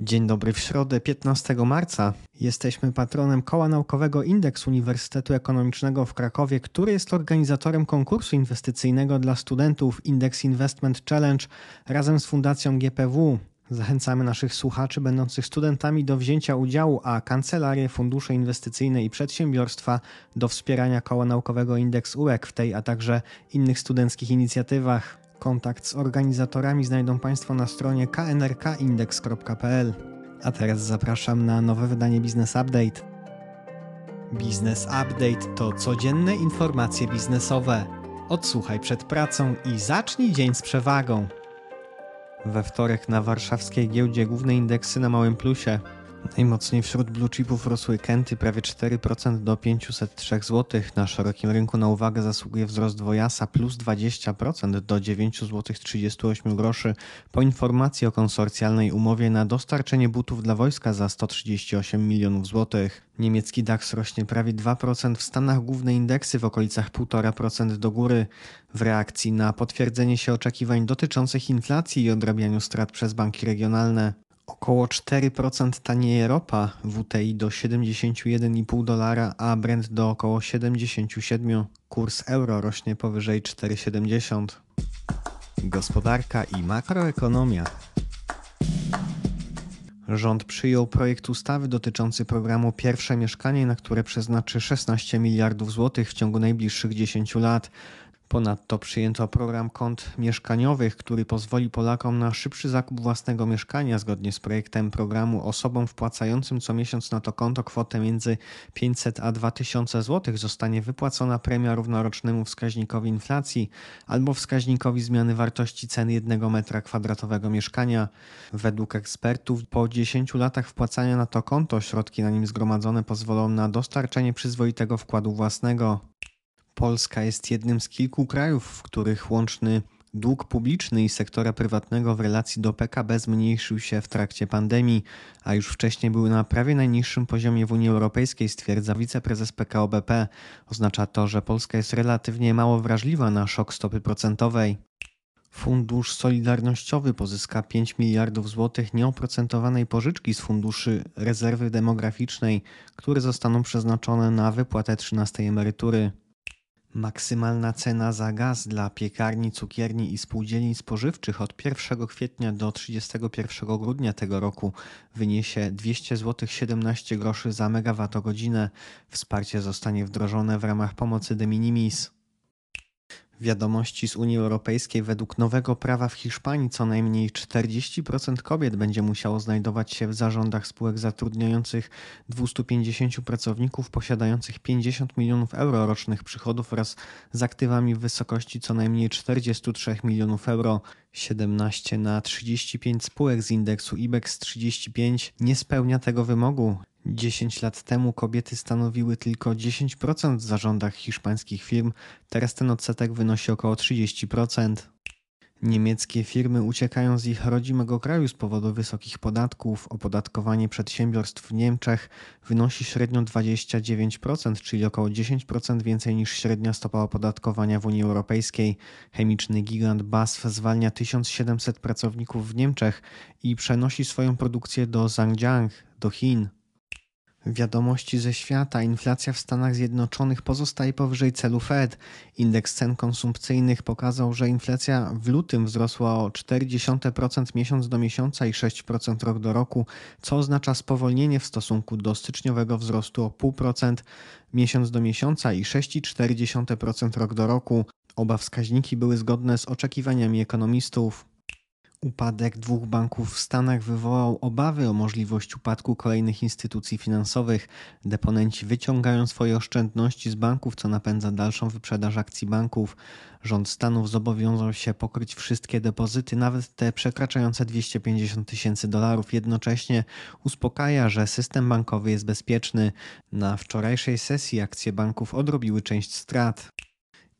Dzień dobry, w środę 15 marca jesteśmy patronem Koła Naukowego Indeks Uniwersytetu Ekonomicznego w Krakowie, który jest organizatorem konkursu inwestycyjnego dla studentów Index Investment Challenge razem z Fundacją GPW. Zachęcamy naszych słuchaczy będących studentami do wzięcia udziału, a kancelarie, fundusze inwestycyjne i przedsiębiorstwa do wspierania Koła Naukowego Indeks UEK w tej, a także innych studenckich inicjatywach. Kontakt z organizatorami znajdą Państwo na stronie knrkindex.pl. A teraz zapraszam na nowe wydanie Business Update. Business Update to codzienne informacje biznesowe. Odsłuchaj przed pracą i zacznij dzień z przewagą. We wtorek na warszawskiej giełdzie główne indeksy na małym plusie. Najmocniej wśród blue chipów rosły Kenty prawie 4% do 503 zł. Na szerokim rynku na uwagę zasługuje wzrost Wojasa plus 20% do 9 zł 38 groszy po informacji o konsorcjalnej umowie na dostarczenie butów dla wojska za 138 milionów złotych. Niemiecki DAX rośnie prawie 2%, w Stanach główne indeksy w okolicach 1,5% do góry. W reakcji na potwierdzenie się oczekiwań dotyczących inflacji i odrabianiu strat przez banki regionalne Około 4% tanieje ropa WTI do 71,5 dolara, a Brent do około 77. Kurs euro rośnie powyżej 4,70. Gospodarka i makroekonomia. Rząd przyjął projekt ustawy dotyczący programu Pierwsze Mieszkanie, na które przeznaczy 16 miliardów złotych w ciągu najbliższych 10 lat. Ponadto przyjęto program kont mieszkaniowych, który pozwoli Polakom na szybszy zakup własnego mieszkania zgodnie z projektem programu osobom wpłacającym co miesiąc na to konto kwotę między 500 a 2000 zł zostanie wypłacona premia równorocznemu wskaźnikowi inflacji albo wskaźnikowi zmiany wartości cen jednego metra kwadratowego mieszkania. Według ekspertów po 10 latach wpłacania na to konto środki na nim zgromadzone pozwolą na dostarczenie przyzwoitego wkładu własnego. Polska jest jednym z kilku krajów, w których łączny dług publiczny i sektora prywatnego w relacji do PKB zmniejszył się w trakcie pandemii, a już wcześniej był na prawie najniższym poziomie w Unii Europejskiej, stwierdza wiceprezes PKO BP. Oznacza to, że Polska jest relatywnie mało wrażliwa na szok stopy procentowej. Fundusz Solidarnościowy pozyska 5 miliardów złotych nieoprocentowanej pożyczki z funduszy rezerwy demograficznej, które zostaną przeznaczone na wypłatę 13 emerytury. Maksymalna cena za gaz dla piekarni, cukierni i spółdzielni spożywczych od 1 kwietnia do 31 grudnia tego roku wyniesie 200 zł 17 groszy za megawattogodzinę. Wsparcie zostanie wdrożone w ramach pomocy de minimis. Wiadomości z Unii Europejskiej według nowego prawa w Hiszpanii co najmniej 40% kobiet będzie musiało znajdować się w zarządach spółek zatrudniających 250 pracowników posiadających 50 milionów euro rocznych przychodów oraz z aktywami w wysokości co najmniej 43 milionów euro. 17 na 35 spółek z indeksu IBEX 35 nie spełnia tego wymogu. 10 lat temu kobiety stanowiły tylko 10% w zarządach hiszpańskich firm, teraz ten odsetek wynosi około 30%. Niemieckie firmy uciekają z ich rodzimego kraju z powodu wysokich podatków. Opodatkowanie przedsiębiorstw w Niemczech wynosi średnio 29%, czyli około 10% więcej niż średnia stopa opodatkowania w Unii Europejskiej. Chemiczny gigant BASF zwalnia 1700 pracowników w Niemczech i przenosi swoją produkcję do Zhangjiang, do Chin. Wiadomości ze świata. Inflacja w Stanach Zjednoczonych pozostaje powyżej celu Fed. Indeks cen konsumpcyjnych pokazał, że inflacja w lutym wzrosła o 0,4% miesiąc do miesiąca i 6% rok do roku, co oznacza spowolnienie w stosunku do styczniowego wzrostu o 0,5% miesiąc do miesiąca i 6,4% rok do roku. Oba wskaźniki były zgodne z oczekiwaniami ekonomistów. Upadek dwóch banków w Stanach wywołał obawy o możliwość upadku kolejnych instytucji finansowych. Deponenci wyciągają swoje oszczędności z banków, co napędza dalszą wyprzedaż akcji banków. Rząd Stanów zobowiązał się pokryć wszystkie depozyty, nawet te przekraczające 250 tysięcy dolarów. Jednocześnie uspokaja, że system bankowy jest bezpieczny. Na wczorajszej sesji akcje banków odrobiły część strat.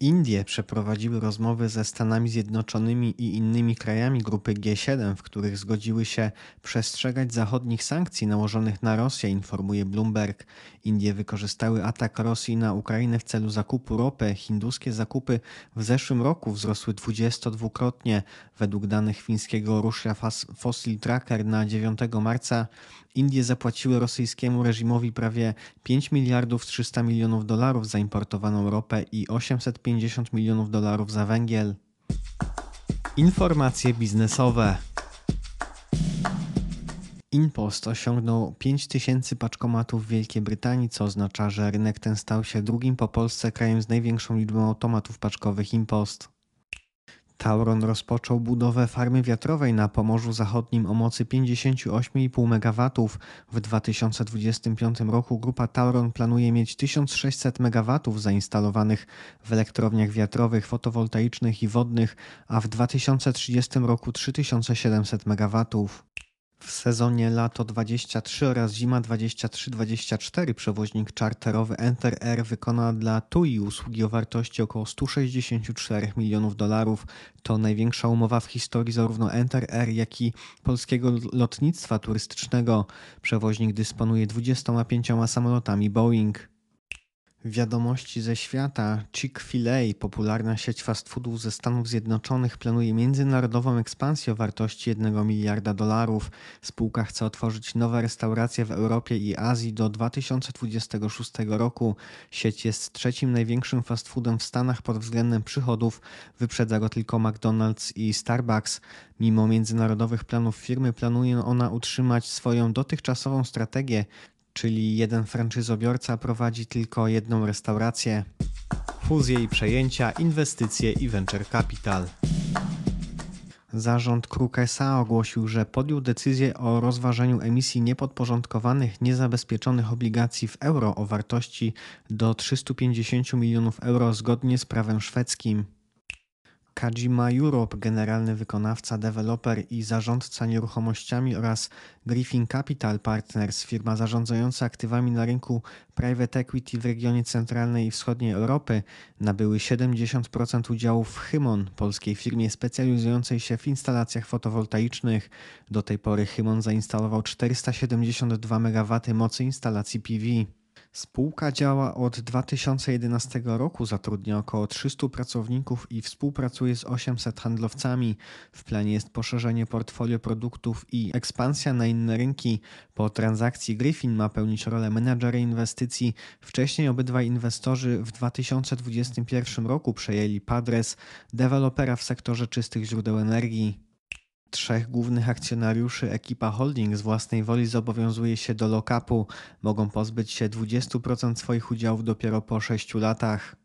Indie przeprowadziły rozmowy ze Stanami Zjednoczonymi i innymi krajami grupy G7, w których zgodziły się przestrzegać zachodnich sankcji nałożonych na Rosję, informuje Bloomberg. Indie wykorzystały atak Rosji na Ukrainę w celu zakupu ropy. Hinduskie zakupy w zeszłym roku wzrosły 22-krotnie. Według danych fińskiego Russia Fossil Tracker na 9 marca Indie zapłaciły rosyjskiemu reżimowi prawie 5 miliardów 300 milionów dolarów za importowaną ropę i 850 milionów dolarów za węgiel. Informacje biznesowe. Inpost osiągnął 5000 paczkomatów w Wielkiej Brytanii, co oznacza, że rynek ten stał się drugim po Polsce krajem z największą liczbą automatów paczkowych Impost. Tauron rozpoczął budowę farmy wiatrowej na Pomorzu Zachodnim o mocy 58,5 MW. W 2025 roku grupa Tauron planuje mieć 1600 MW zainstalowanych w elektrowniach wiatrowych, fotowoltaicznych i wodnych, a w 2030 roku 3700 MW. W sezonie lato 23 oraz zima 23-24 przewoźnik czarterowy Enter Air wykona dla TUI usługi o wartości około 164 milionów dolarów. To największa umowa w historii zarówno Enter Air, jak i polskiego lotnictwa turystycznego. Przewoźnik dysponuje 25 samolotami Boeing. Wiadomości ze świata. Chick-fil-A, popularna sieć fast foodów ze Stanów Zjednoczonych, planuje międzynarodową ekspansję o wartości 1 miliarda dolarów. Spółka chce otworzyć nowe restauracje w Europie i Azji do 2026 roku. Sieć jest trzecim największym fast foodem w Stanach pod względem przychodów. Wyprzedza go tylko McDonald's i Starbucks. Mimo międzynarodowych planów firmy planuje ona utrzymać swoją dotychczasową strategię czyli jeden franczyzobiorca prowadzi tylko jedną restaurację, fuzje i przejęcia, inwestycje i venture capital. Zarząd S.A. ogłosił, że podjął decyzję o rozważeniu emisji niepodporządkowanych, niezabezpieczonych obligacji w euro o wartości do 350 milionów euro zgodnie z prawem szwedzkim. Kajima Europe, generalny wykonawca, deweloper i zarządca nieruchomościami oraz Griffin Capital Partners, firma zarządzająca aktywami na rynku private equity w regionie centralnej i wschodniej Europy, nabyły 70% udziałów w Hymon, polskiej firmie specjalizującej się w instalacjach fotowoltaicznych. Do tej pory Hymon zainstalował 472 MW mocy instalacji PV. Spółka działa od 2011 roku, zatrudnia około 300 pracowników i współpracuje z 800 handlowcami. W planie jest poszerzenie portfolio produktów i ekspansja na inne rynki. Po transakcji Griffin ma pełnić rolę menadżera inwestycji. Wcześniej obydwaj inwestorzy w 2021 roku przejęli Padres, dewelopera w sektorze czystych źródeł energii. Trzech głównych akcjonariuszy Ekipa Holding z własnej woli zobowiązuje się do lokapu. Mogą pozbyć się 20% swoich udziałów dopiero po 6 latach.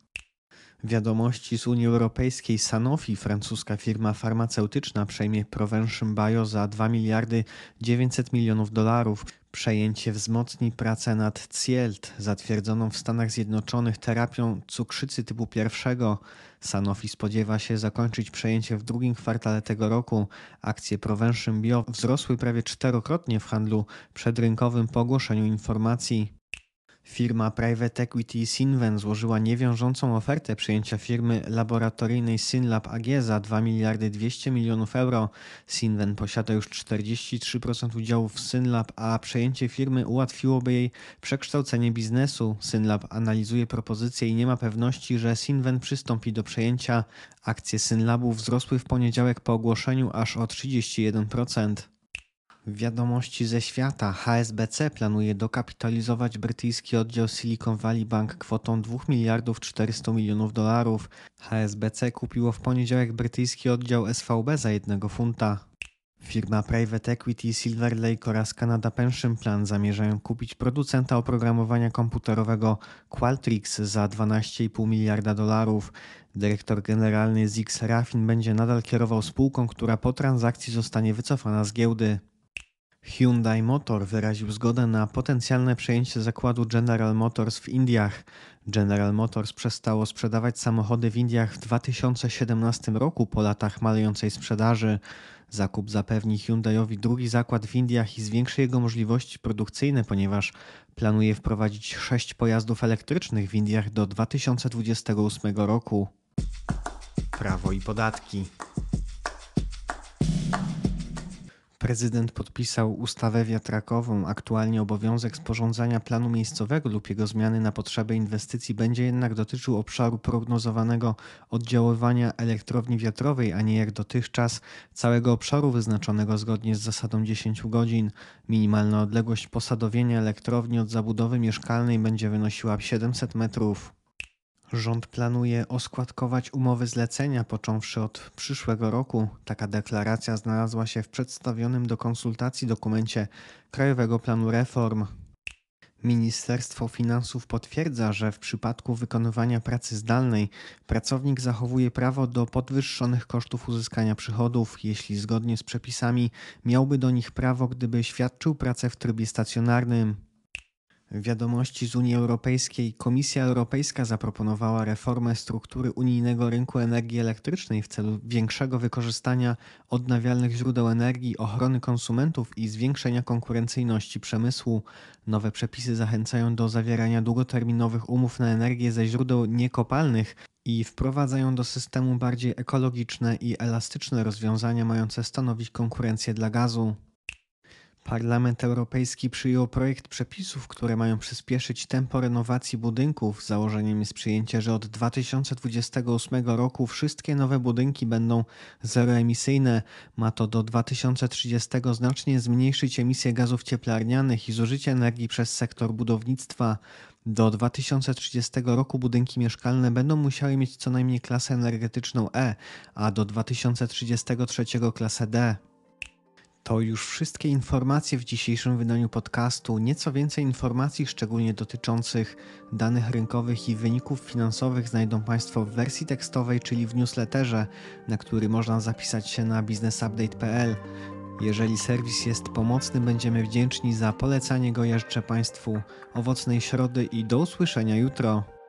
Wiadomości z Unii Europejskiej Sanofi, francuska firma farmaceutyczna, przejmie Provention Bio za 2 miliardy 900 milionów dolarów. Przejęcie wzmocni pracę nad Cielt, zatwierdzoną w Stanach Zjednoczonych terapią cukrzycy typu pierwszego. Sanofi spodziewa się zakończyć przejęcie w drugim kwartale tego roku. Akcje Provention Bio wzrosły prawie czterokrotnie w handlu przedrynkowym po ogłoszeniu informacji. Firma Private Equity Sinven złożyła niewiążącą ofertę przyjęcia firmy laboratoryjnej Synlab AG za 2 miliardy 200 milionów euro. Sinven posiada już 43% udziałów w Synlab, a przejęcie firmy ułatwiłoby jej przekształcenie biznesu. Synlab analizuje propozycję i nie ma pewności, że Sinven przystąpi do przejęcia. Akcje Synlabu wzrosły w poniedziałek po ogłoszeniu aż o 31%. Wiadomości ze świata. HSBC planuje dokapitalizować brytyjski oddział Silicon Valley Bank kwotą 2 miliardów 400 milionów dolarów. HSBC kupiło w poniedziałek brytyjski oddział SVB za jednego funta. Firma Private Equity Silver Lake oraz Canada Pension Plan zamierzają kupić producenta oprogramowania komputerowego Qualtrics za 12,5 miliarda dolarów. Dyrektor generalny Zix Rafin będzie nadal kierował spółką, która po transakcji zostanie wycofana z giełdy. Hyundai Motor wyraził zgodę na potencjalne przejęcie zakładu General Motors w Indiach. General Motors przestało sprzedawać samochody w Indiach w 2017 roku po latach malejącej sprzedaży. Zakup zapewni Hyundaiowi drugi zakład w Indiach i zwiększy jego możliwości produkcyjne, ponieważ planuje wprowadzić sześć pojazdów elektrycznych w Indiach do 2028 roku. Prawo i podatki. Prezydent podpisał ustawę wiatrakową. Aktualnie obowiązek sporządzania planu miejscowego lub jego zmiany na potrzeby inwestycji będzie jednak dotyczył obszaru prognozowanego oddziaływania elektrowni wiatrowej, a nie jak dotychczas całego obszaru wyznaczonego zgodnie z zasadą 10 godzin. Minimalna odległość posadowienia elektrowni od zabudowy mieszkalnej będzie wynosiła 700 metrów. Rząd planuje oskładkować umowy zlecenia począwszy od przyszłego roku. Taka deklaracja znalazła się w przedstawionym do konsultacji dokumencie Krajowego Planu Reform. Ministerstwo Finansów potwierdza, że w przypadku wykonywania pracy zdalnej pracownik zachowuje prawo do podwyższonych kosztów uzyskania przychodów, jeśli zgodnie z przepisami miałby do nich prawo, gdyby świadczył pracę w trybie stacjonarnym. Wiadomości z Unii Europejskiej. Komisja Europejska zaproponowała reformę struktury unijnego rynku energii elektrycznej w celu większego wykorzystania odnawialnych źródeł energii, ochrony konsumentów i zwiększenia konkurencyjności przemysłu. Nowe przepisy zachęcają do zawierania długoterminowych umów na energię ze źródeł niekopalnych i wprowadzają do systemu bardziej ekologiczne i elastyczne rozwiązania mające stanowić konkurencję dla gazu. Parlament Europejski przyjął projekt przepisów, które mają przyspieszyć tempo renowacji budynków. Założeniem jest przyjęcie, że od 2028 roku wszystkie nowe budynki będą zeroemisyjne. Ma to do 2030 znacznie zmniejszyć emisję gazów cieplarnianych i zużycie energii przez sektor budownictwa. Do 2030 roku budynki mieszkalne będą musiały mieć co najmniej klasę energetyczną E, a do 2033 klasę D. To już wszystkie informacje w dzisiejszym wydaniu podcastu. Nieco więcej informacji, szczególnie dotyczących danych rynkowych i wyników finansowych, znajdą Państwo w wersji tekstowej, czyli w newsletterze, na który można zapisać się na biznesupdate.pl. Jeżeli serwis jest pomocny, będziemy wdzięczni za polecanie go. Ja życzę Państwu owocnej środy i do usłyszenia jutro.